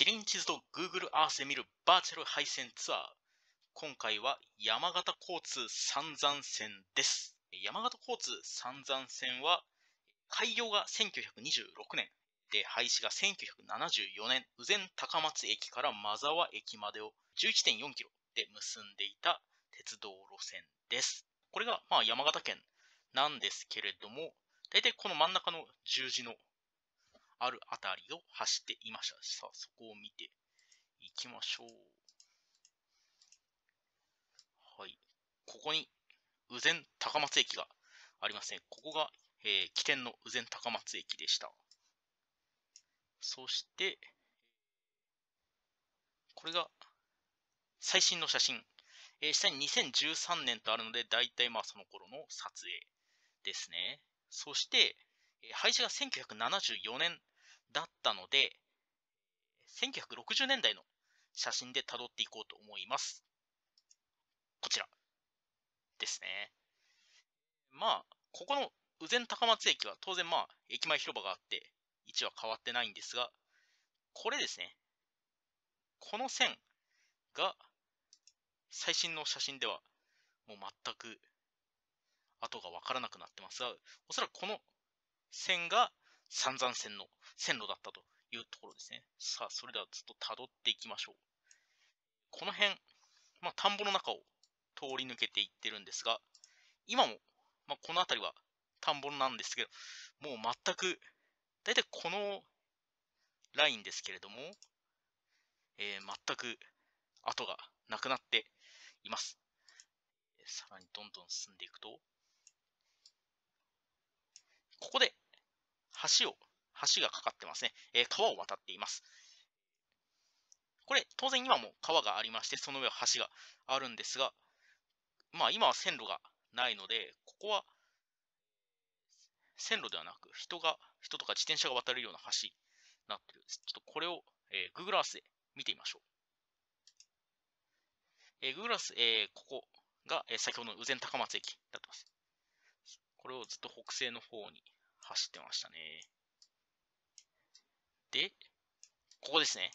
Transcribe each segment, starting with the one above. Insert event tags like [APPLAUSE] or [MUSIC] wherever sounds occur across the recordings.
シリン地図と Google Earth で見るバーチャル配線ツアー。今回は山形交通三山線です。山形交通三山線は、開業が1926年、で、廃止が1974年、宇前高松駅からマザワ駅までを11.4キロで結んでいた鉄道路線です。これが、まあ、山形県なんですけれども、大体この真ん中の十字のあるあたりを走っていました。さあ、そこを見ていきましょう。はい。ここに、宇前高松駅がありますね。ここが、えー、起点の宇前高松駅でした。そして、これが、最新の写真。えー、下に2013年とあるので、だいたいまあその頃の撮影ですね。そして、え廃止が1974年だったので、1960年代の写真で辿っていこうと思います。こちらですね。まあ、ここの宇前高松駅は当然まあ、駅前広場があって、位置は変わってないんですが、これですね。この線が、最新の写真では、もう全く、後がわからなくなってますが、おそらくこの線が、散々線の線路だったというところですね。さあ、それではずっと辿っていきましょう。この辺、まあ、田んぼの中を通り抜けていってるんですが、今も、まあ、この辺りは田んぼなんですけど、もう全く、だいたいこのラインですけれども、えー、全く跡がなくなっています。さらにどんどん進んでいくと、ここで橋を、橋がかかってますね。えー、川を渡っています。これ、当然今も川がありまして、その上は橋があるんですが、まあ今は線路がないので、ここは線路ではなく、人が、人とか自転車が渡れるような橋になってる。ちょっとこれを、えー、Google Earth で見てみましょう。えー、Google Earth、えー、ここが、えー、先ほどの宇前高松駅になってます。これをずっと北西の方に走ってましたね。で、ここですね。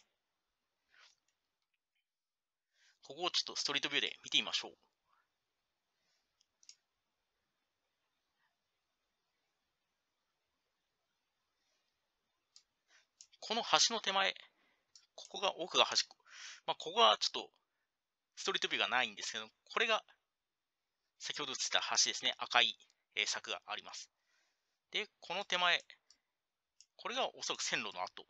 ここをちょっとストリートビューで見てみましょう。この橋の手前、ここが、奥が端、まあ、ここはちょっとストリートビューがないんですけど、これが先ほど映った橋ですね。赤い、え柵があります。で、この手前、これがおそらく線路の跡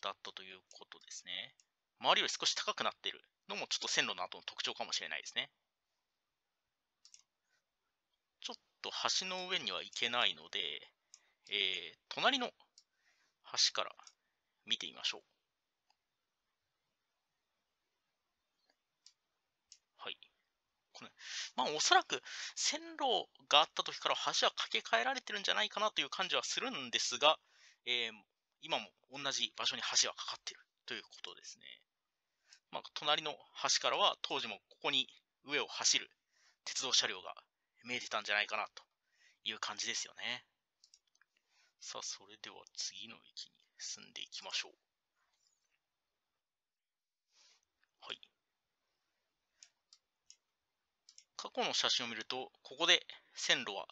だったということですね。周りより少し高くなっているのもちょっと線路の跡の特徴かもしれないですね。ちょっと橋の上には行けないので、えー、隣の橋から見てみましょう。これ、まあ、おそらく線路があった時から橋は架け替えられてるんじゃないかなという感じはするんですが、えー、今も同じ場所に橋はかかってるということですね。まあ、隣の橋からは当時もここに上を走る鉄道車両が見えてたんじゃないかなという感じですよね。さあ、それでは次の駅に進んでいきましょう。去の写真を見ると、ここで線路は、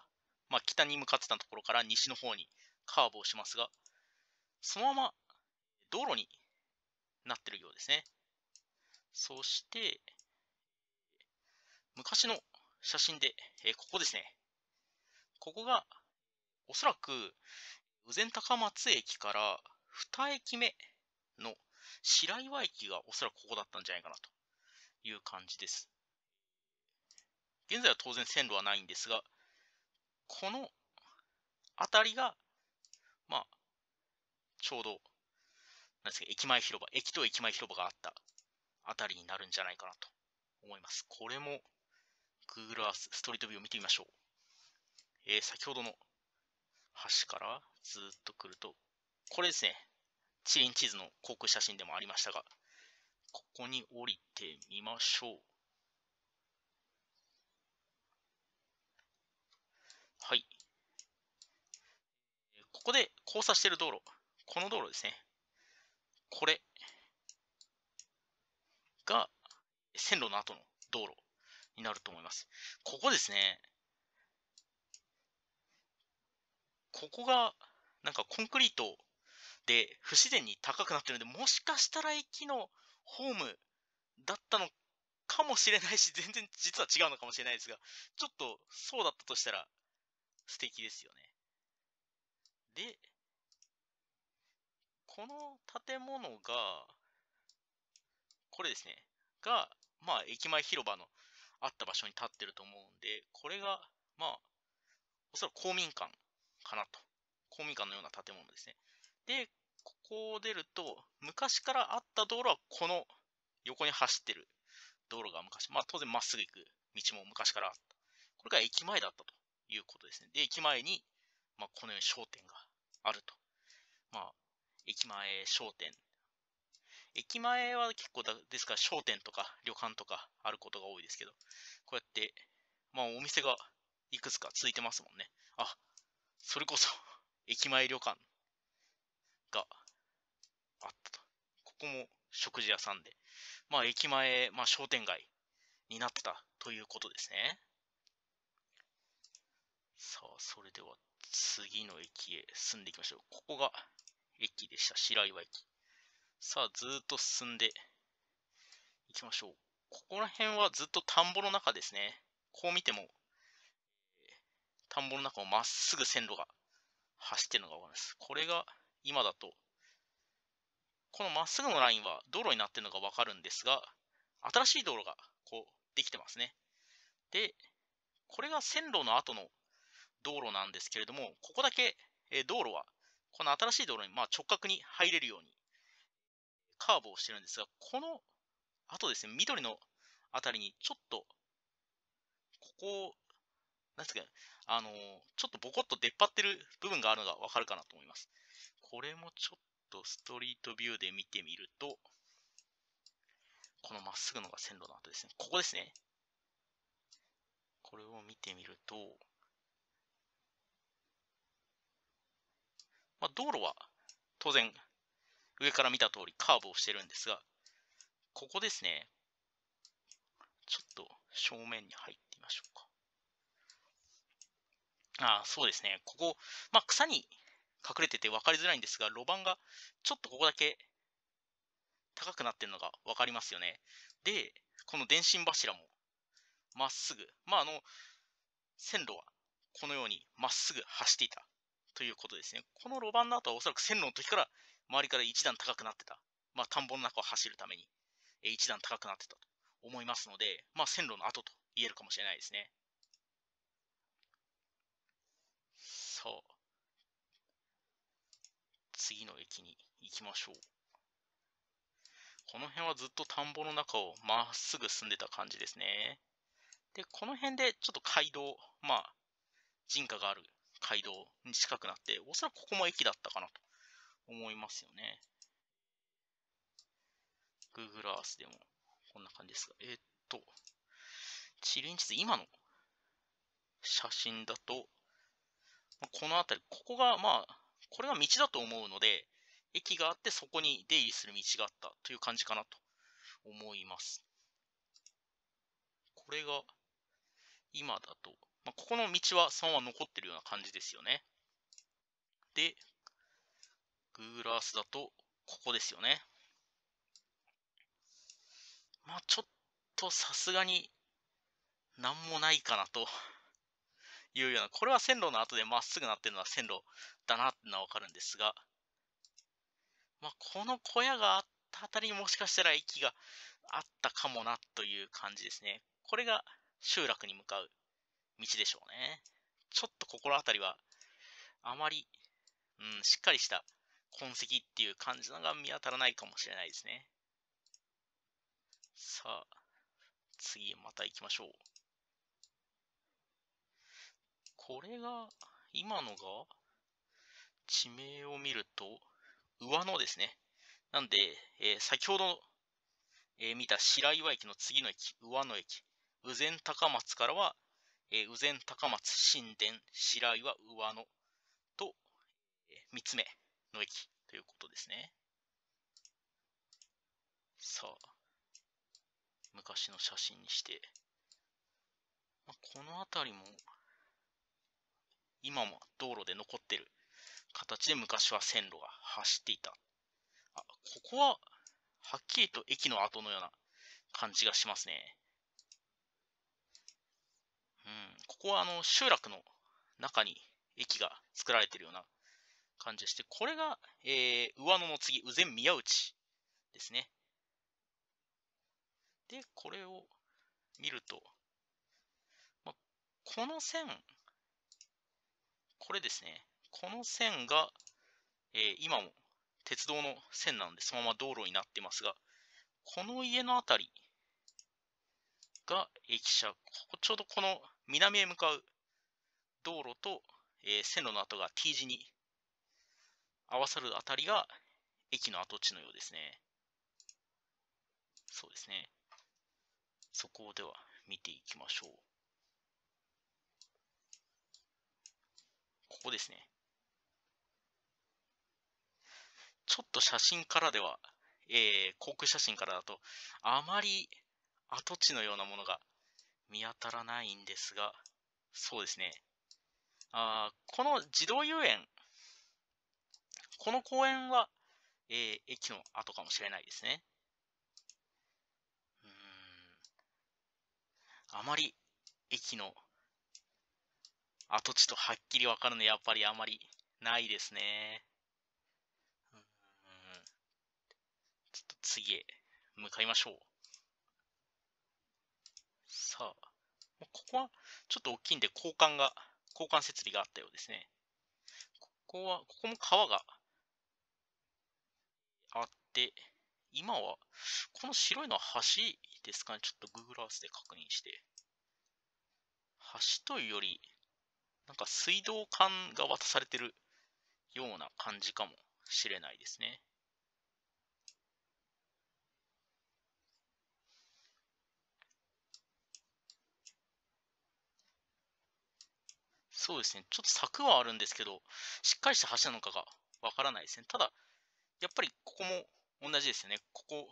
まあ、北に向かってたところから西の方にカーブをしますが、そのまま道路になってるようですね。そして、昔の写真で、えー、ここですね。ここが、おそらく、宇前高松駅から2駅目の白岩駅がおそらくここだったんじゃないかなという感じです。現在は当然線路はないんですが、この辺りが、まあ、ちょうど、なんですか、駅前広場、駅と駅前広場があった辺りになるんじゃないかなと思います。これも Google Earth ストリートビューを見てみましょう。えー、先ほどの橋からずっと来ると、これですね、チリン地図の航空写真でもありましたが、ここに降りてみましょう。はい。ここで交差している道路。この道路ですね。これが線路の後の道路になると思います。ここですね。ここがなんかコンクリートで不自然に高くなってるので、もしかしたら駅のホームだったのかもしれないし、全然実は違うのかもしれないですが、ちょっとそうだったとしたら素敵ですよね。で、この建物が、これですね、が、まあ、駅前広場のあった場所に立ってると思うんで、これが、まあ、おそらく公民館かなと。公民館のような建物ですね。で、ここを出ると、昔からあった道路はこの横に走ってる道路が昔、まあ当然まっすぐ行く道も昔からあった。これが駅前だったと。いうことですね。で、駅前に、まあ、このように商店があると。まあ、駅前商店。駅前は結構だ、ですから商店とか旅館とかあることが多いですけど、こうやって、まあお店がいくつか続いてますもんね。あ、それこそ [LAUGHS] 駅前旅館があったと。ここも食事屋さんで、まあ駅前、まあ商店街になってたということですね。さあ、それでは次の駅へ進んでいきましょう。ここが駅でした。白岩駅。さあ、ずっと進んでいきましょう。ここら辺はずっと田んぼの中ですね。こう見ても、田んぼの中をまっすぐ線路が走ってるのがわかります。これが今だと、このまっすぐのラインは道路になってるのがわかるんですが、新しい道路がこうできてますね。で、これが線路の後の道路なんですけれども、ここだけ、え道路は、この新しい道路に、ま直角に入れるように、カーブをしてるんですが、この後ですね、緑の辺りにちょっと、ここ、なんですか、あのちょっとボコッと出っ張ってる部分があるのがわかるかなと思います。これもちょっとストリートビューで見てみると、このまっすぐのが線路の跡ですね。ここですね。これを見てみると、まあ、道路は当然上から見た通りカーブをしてるんですが、ここですね。ちょっと正面に入ってみましょうか。ああ、そうですね。ここ、まあ、草に隠れてて分かりづらいんですが、路盤がちょっとここだけ高くなってるのが分かりますよね。で、この電信柱もまっすぐ。まあ、あの、線路はこのようにまっすぐ走っていたということですね。この路盤の後はおそらく線路の時から周りから一段高くなってた。まあ、田んぼの中を走るために、え一段高くなってたと思いますので、まあ、線路の後と言えるかもしれないですね。そう。次の駅に行きましょう。この辺はずっと田んぼの中をまっすぐ進んでた感じですね。で、この辺でちょっと街道、まあ、人家がある街道に近くなって、おそらくここも駅だったかなと思いますよね。Google Earth でもこんな感じですが。えー、っと、地理院地図、今の写真だと、この辺り、ここが、まあ、これが道だと思うので、駅があってそこに出入りする道があったという感じかなと思います。これが今だとまあ、ここの道は3は残ってるような感じですよね。で、グーラースだと、ここですよね。まあ、ちょっとさすがに、なんもないかなと。いうような、これは線路の後でまっすぐなってるのは線路だなってのはわかるんですが、まあ、この小屋があったあたりにもしかしたら駅があったかもなという感じですね。これが集落に向かう道でしょうね。ちょっと心当たりは、あまり、うん、しっかりした痕跡っていう感じのが見当たらないかもしれないですね。さあ、次また行きましょう。これが、今のが、地名を見ると、上野ですね。なんで、えー、先ほど、えー、見た白岩駅の次の駅、上野駅、羽前高松からは、え羽前高松、新田、白岩、上野と、えー、3つ目の駅ということですね。さあ、昔の写真にして、まあ、この辺りも、今も道路で残ってる形で昔は線路が走っていた。あ、ここは、はっきりと駅の跡のような感じがしますね。うん、ここはあの集落の中に駅が作られているような感じでして、これが、えー、上野の次、右前宮内ですね。で、これを見ると、ま、この線、これですね。この線が、えー、今も鉄道の線なので、そのまま道路になってますが、この家のあたりが駅舎。ちょうどこの南へ向かう道路と、えー、線路の跡が T 字に合わさるあたりが駅の跡地のようですね。そうですね。そこでは見ていきましょう。ここですね。ちょっと写真からでは、えー、航空写真からだと、あまり跡地のようなものが見当たらないんですが、そうですね。あこの児童遊園、この公園は、えー、駅の後かもしれないですね。うん。あまり駅の跡地とはっきりわかるのやっぱりあまりないですね。うん。ちょっと次へ向かいましょう。さあ、ここはちょっと大きいんで交換が、交換設備があったようですね。ここは、ここも川があって、今は、この白いのは橋ですかね。ちょっと Google Earth で確認して。橋というより、なんか水道管が渡されてるような感じかもしれないですね。そうですね。ちょっと柵はあるんですけど、しっかりした橋なのかがわからないですね。ただ、やっぱりここも同じですよね。ここ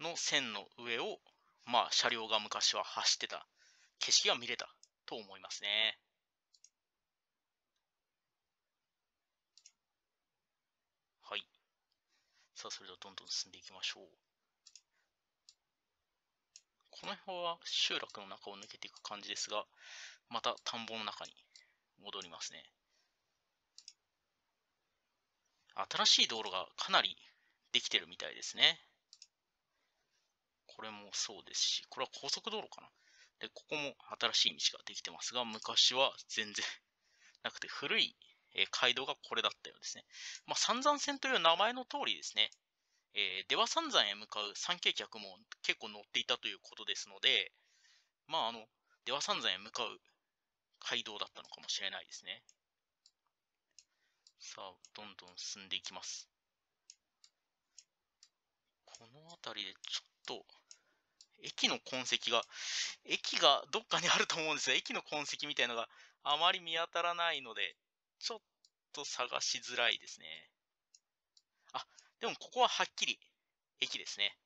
の線の上を、まあ、車両が昔は走ってた景色が見れたと思いますね。はい。さあ、それではどんどん進んでいきましょう。この辺は集落の中を抜けていく感じですが、また田んぼの中に戻りますね。新しい道路がかなりできてるみたいですね。これもそうですし、これは高速道路かな。で、ここも新しい道ができてますが、昔は全然なくて、古い街道がこれだったようですね。まあ、三山線という名前の通りですね。えー、出羽三山へ向かう参詣客も結構乗っていたということですので、まあ、あの、出羽三山へ向かう街道だったのかもしれないですね。さあ、どんどん進んでいきます。この辺りでちょっと、駅の痕跡が、駅がどっかにあると思うんですが、駅の痕跡みたいなのがあまり見当たらないので、ちょっと探しづらいですね。あ、でもここははっきり駅ですね。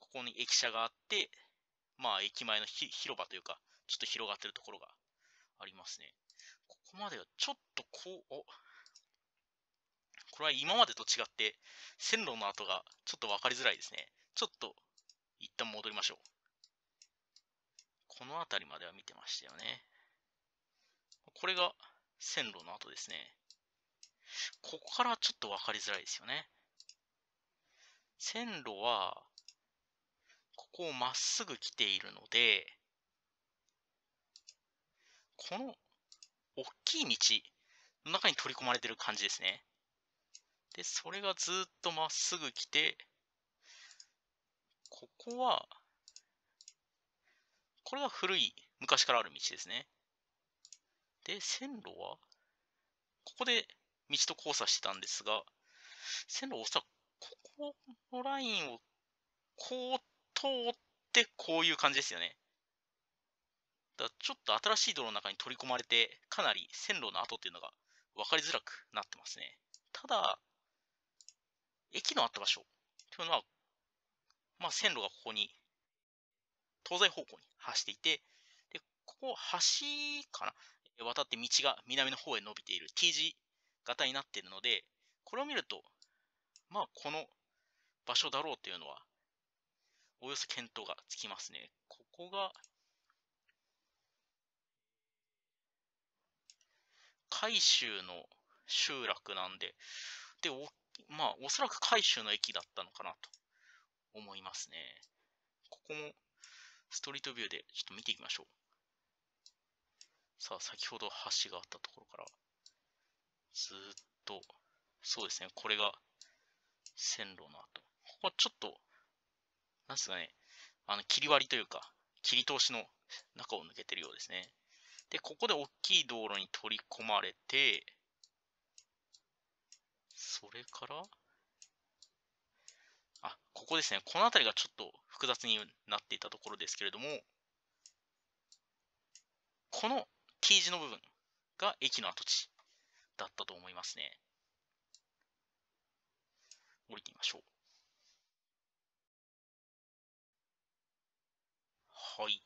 ここに駅舎があって、まあ駅前の広場というか、ちょっと広がってるところがありますね。ここまではちょっとこう、おこれは今までと違って、線路の跡がちょっとわかりづらいですね。ちょっと、一旦戻りましょう。この辺りまでは見てましたよね。これが線路の跡ですね。ここからはちょっとわかりづらいですよね。線路は、ここをまっすぐ来ているので、この大きい道の中に取り込まれてる感じですね。で、それがずっとまっすぐ来て、ここは、これは古い、昔からある道ですね。で、線路は、ここで道と交差してたんですが、線路おそらくここのラインをこう通ってこういう感じですよね。だちょっと新しい泥の中に取り込まれて、かなり線路の跡っていうのが分かりづらくなってますね。ただ、駅のあった場所というのは、まあ、線路がここに、東西方向に走っていて、で、ここ、橋かな渡って道が南の方へ伸びている T 字型になっているので、これを見ると、まあ、この場所だろうというのは、およそ見当がつきますね。ここが、海州の集落なんで、で、おまあ、おそらく海州の駅だったのかなと思いますね。ここもストリートビューでちょっと見ていきましょう。さあ、先ほど橋があったところから、ずっと、そうですね、これが線路の跡。ここはちょっと、なんですかね、あの、切り割りというか、切り通しの中を抜けてるようですね。で、ここで大きい道路に取り込まれて、それから、あ、ここですね。この辺りがちょっと複雑になっていたところですけれども、この T 字の部分が駅の跡地だったと思いますね。降りてみましょう。はい。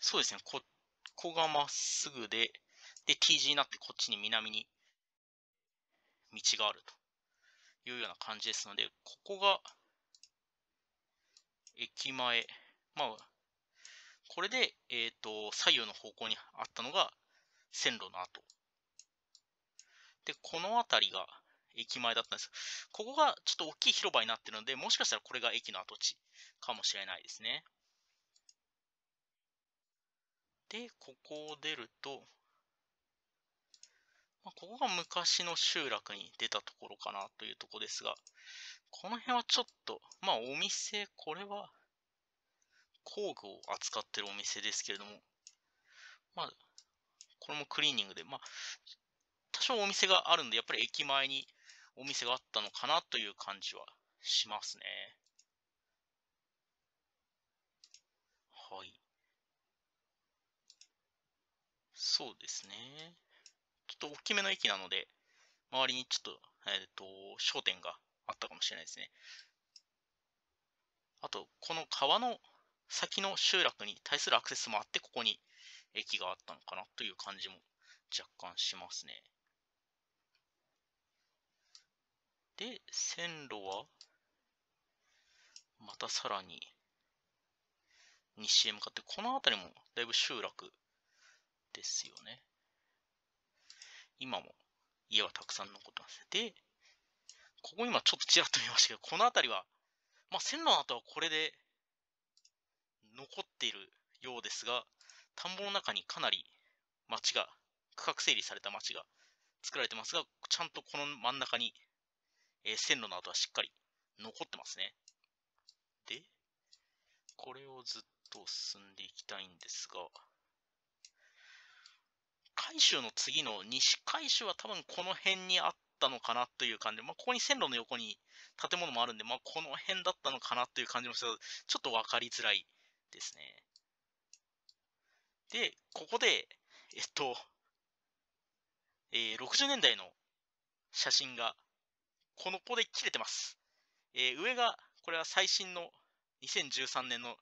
そうですね、ここがまっすぐで、で、T 字になってこっちに南に道があるというような感じですので、ここが駅前、まあ、これで、えっ、ー、と、左右の方向にあったのが線路の跡で、この辺りが駅前だったんです。ここがちょっと大きい広場になってるので、もしかしたらこれが駅の跡地かもしれないですね。で、ここを出ると、まあ、ここが昔の集落に出たところかなというとこですが、この辺はちょっと、まあお店、これは工具を扱ってるお店ですけれども、まあ、これもクリーニングで、まあ、多少お店があるんで、やっぱり駅前にお店があったのかなという感じはしますね。はい。そうですね。ちょっと大きめの駅なので、周りにちょっと、えっ、ー、と、商店があったかもしれないですね。あと、この川の先の集落に対するアクセスもあって、ここに駅があったのかなという感じも若干しますね。で、線路は、またさらに、西へ向かって、この辺りもだいぶ集落ですよね。今も家はたくさん残ってます。で、ここ今ちょっとちらっと見ましたけど、この辺りは、まあ、線路の跡はこれで残っているようですが、田んぼの中にかなり町が、区画整理された町が作られてますが、ちゃんとこの真ん中にえー、線路の跡はしっかり残ってますね。で、これをずっと進んでいきたいんですが、海州の次の西海州は多分この辺にあったのかなという感じ。まあ、ここに線路の横に建物もあるんで、まあ、この辺だったのかなという感じもするちょっと分かりづらいですね。で、ここで、えっと、えー、60年代の写真がこのこで切れてます。えー、上が、これは最新の2013年の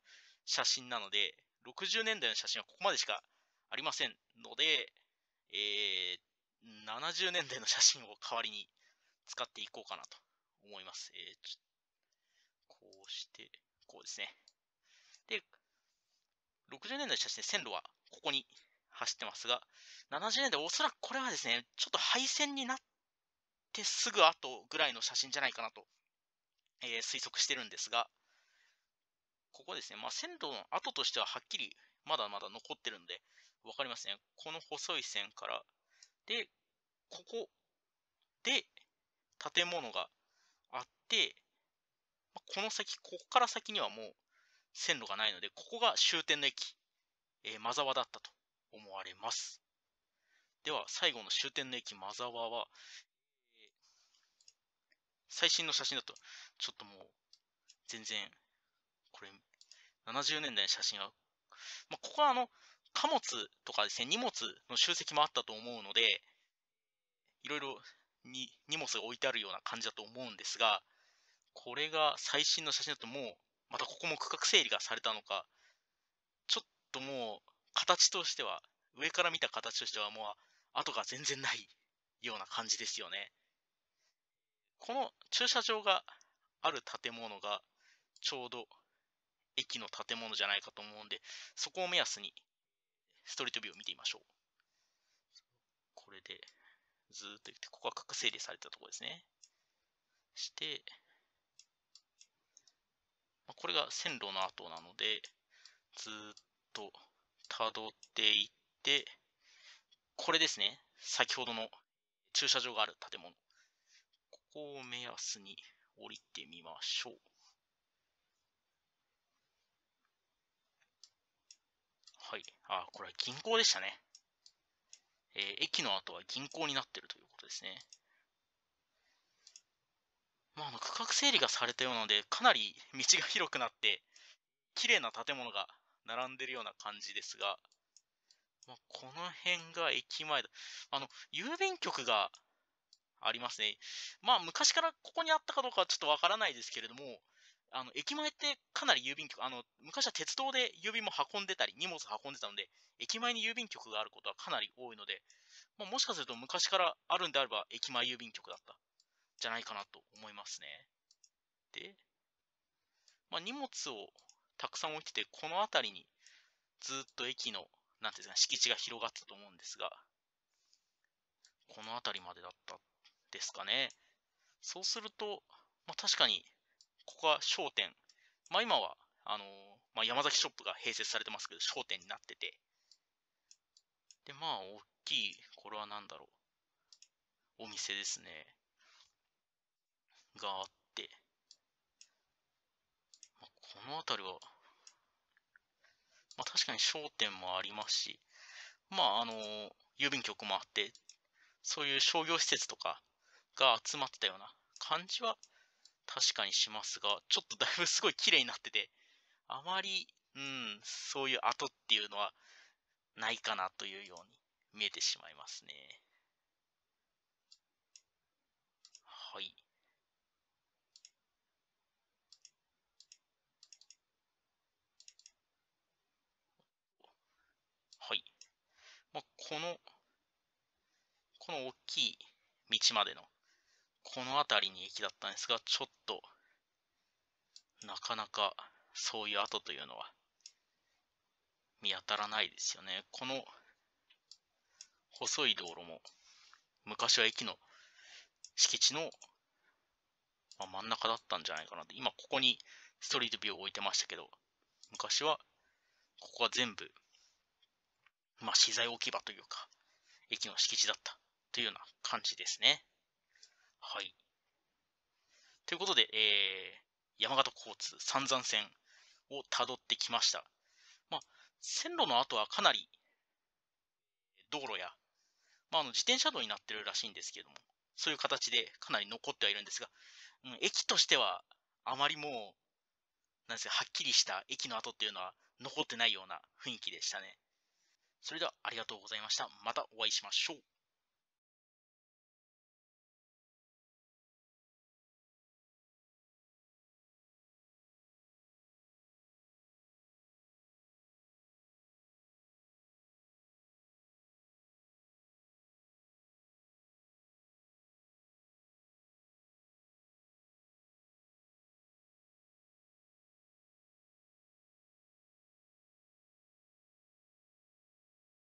写真なので、60年代の写真はここまでしかありませんので、えー、70年代の写真を代わりに使っていこうかなと思います。えー、こうして、こうですね。で、60年代の写真で線路はここに走ってますが、70年代おそらくこれはですね、ちょっと配線になってすぐ後ぐらいの写真じゃないかなと、えー、推測してるんですが、ここですね、まあ、線路の跡としてははっきりまだまだ残ってるんで、わかりますね。この細い線から、で、ここで建物があって、この先、ここから先にはもう線路がないので、ここが終点の駅、えー、マザワだったと思われます。では、最後の終点の駅、マザワは、最新の写真だと、ちょっともう、全然、これ、70年代の写真は、まあ、ここはあの、貨物とかですね、荷物の集積もあったと思うので、いろいろに荷物が置いてあるような感じだと思うんですが、これが最新の写真だともう、またここも区画整理がされたのか、ちょっともう、形としては、上から見た形としてはもう、跡が全然ないような感じですよね。この駐車場がある建物がちょうど駅の建物じゃないかと思うんで、そこを目安にストリートビューを見てみましょう。これでずーっと行って、ここは各整理されたところですね。して、まこれが線路の跡なので、ずーっと辿っていって、これですね。先ほどの駐車場がある建物。こを目安に降りてみましょう。はい。あ、これは銀行でしたね。えー、駅の後は銀行になってるということですね。まあ、あの、区画整理がされたようなので、かなり [LAUGHS] 道が広くなって、綺麗な建物が並んでるような感じですが、まあ、この辺が駅前だ。あの、郵便局がありますね。まあ、昔からここにあったかどうかはちょっとわからないですけれども、あの、駅前ってかなり郵便局、あの、昔は鉄道で郵便も運んでたり、荷物運んでたので、駅前に郵便局があることはかなり多いので、まあ、もしかすると昔からあるんであれば、駅前郵便局だった、じゃないかなと思いますね。で、まあ、荷物をたくさん置いてて、この辺りにずっと駅の、なんていうんですか、敷地が広がったと思うんですが、この辺りまでだったですかね。そうすると、まあ、確かに、ここは商店。まあ、今は、あのー、まあ、山崎ショップが併設されてますけど、商店になってて。で、まあ、大きい、これは何だろう。お店ですね。があって。まあ、この辺りは、まあ、確かに商店もありますし、まあ、あのー、郵便局もあって、そういう商業施設とか、が集まってたような感じは確かにしますが、ちょっとだいぶすごい綺麗になってて、あまり、うん、そういう跡っていうのはないかなというように見えてしまいますね。はい。はい。まあ、この、この大きい道までのこの辺りに駅だったんですが、ちょっと、なかなかそういう跡というのは見当たらないですよね。この細い道路も昔は駅の敷地の、ま真ん中だったんじゃないかなって。今ここにストリートビューを置いてましたけど、昔はここは全部、まあ資材置き場というか、駅の敷地だったというような感じですね。はい。ということで、えー、山形交通三山線をたどってきました。まあ、線路の跡はかなり道路や、まあ、あの自転車道になってるらしいんですけれども、そういう形でかなり残ってはいるんですが、うん、駅としてはあまりもう、なんですか、はっきりした駅の跡っていうのは残ってないような雰囲気でしたね。それではありがとうございました。またお会いしましょう。